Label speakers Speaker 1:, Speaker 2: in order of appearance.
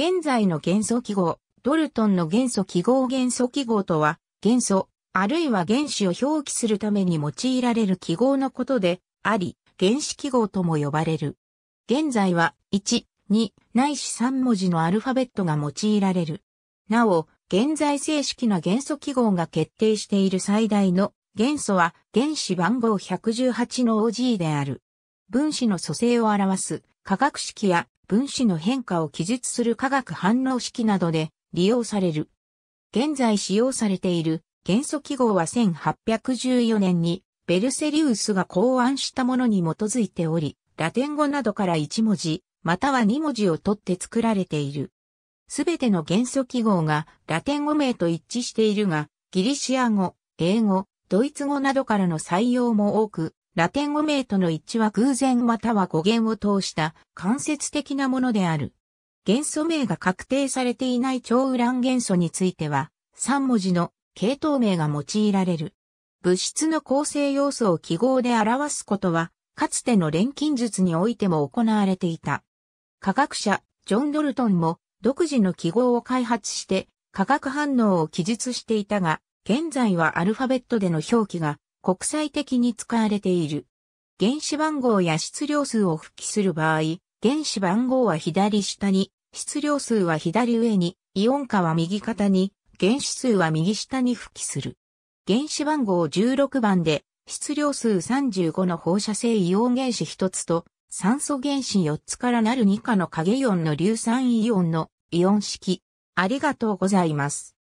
Speaker 1: 現在の元素記号、ドルトンの元
Speaker 2: 素記号元素記号とは、元素、あるいは原子を表記するために用いられる記号のことで、あり、原子記号とも呼ばれる。現在は、1、2、ないし3文字のアルファベットが用いられる。なお、現在正式な元素記号が決定している最大の元素は原子番号118の OG である。分子の組成を表す化学式や分子の変化を記述する化学反応式などで利用される。現在使用されている元素記号は1814年にベルセリウスが考案したものに基づいており、ラテン語などから1文字、または2文字を取って作られている。すべての元素記号がラテン語名と一致しているが、ギリシア語、英語、ドイツ語などからの採用も多く、ラテン語名との一致は偶然または語源を通した間接的なものである。元素名が確定されていない超ウラン元素については、3文字の系統名が用いられる。物質の構成要素を記号で表すことは、かつての錬金術においても行われていた。科学者、ジョン・ドルトンも独自の記号を開発して、化学反応を記述していたが、現在はアルファベットでの表記が国際的に使われている。原子番号や質量数を復帰する場合、原子番号は左下に、質量数は左上に、イオン化は右肩に、原子数は右下に復帰する。原子番号16番で、質量数35の放射性イオン原子1つと、酸素原子4つからなる
Speaker 1: 2価の影イオンの硫酸イオンのイオン式。ありがとうございます。